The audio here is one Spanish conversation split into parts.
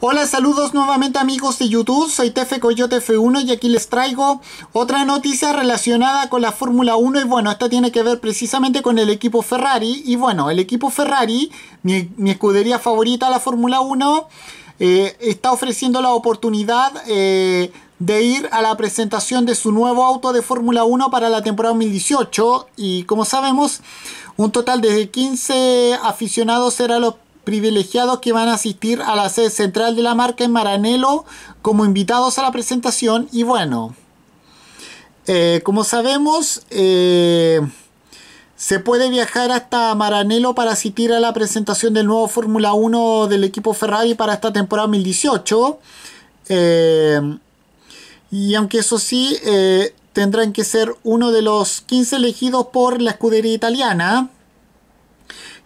Hola, saludos nuevamente amigos de YouTube, soy Tefe Coyote F1 y aquí les traigo otra noticia relacionada con la Fórmula 1 y bueno, esta tiene que ver precisamente con el equipo Ferrari y bueno, el equipo Ferrari, mi, escudería favorita, la Fórmula 1, eh, está ofreciendo la oportunidad eh, de ir a la presentación de su nuevo auto de Fórmula 1 para la temporada 2018 y como sabemos, un total de 15 aficionados será los privilegiados que van a asistir a la sede central de la marca en Maranelo como invitados a la presentación y bueno, eh, como sabemos, eh, se puede viajar hasta Maranello para asistir a la presentación del nuevo Fórmula 1 del equipo Ferrari para esta temporada 2018. Eh, y aunque eso sí, tendrán que ser uno de los 15 elegidos por la escudería italiana.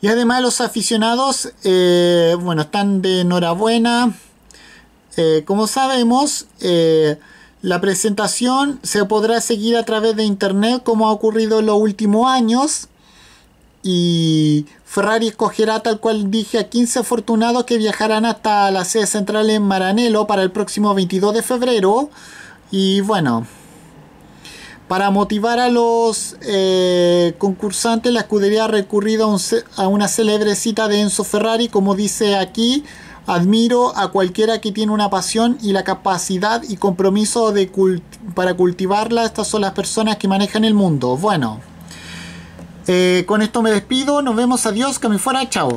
Y además los aficionados, eh, bueno, están de enhorabuena. Eh, como sabemos, eh, la presentación se podrá seguir a través de internet como ha ocurrido en los últimos años. Y Ferrari escogerá, tal cual dije, a 15 afortunados que viajarán hasta la sede central en Maranelo para el próximo 22 de febrero. Y bueno, para motivar a los eh, concursantes, la escudería ha recurrido a, una célebre cita de Enzo Ferrari, como dice aquí, Admiro a cualquiera que tiene una pasión y la capacidad y compromiso de para cultivarla. Estas son las personas que manejan el mundo. Bueno, eh, con esto me despido. Nos vemos. Adiós. Que me fuera. Chao.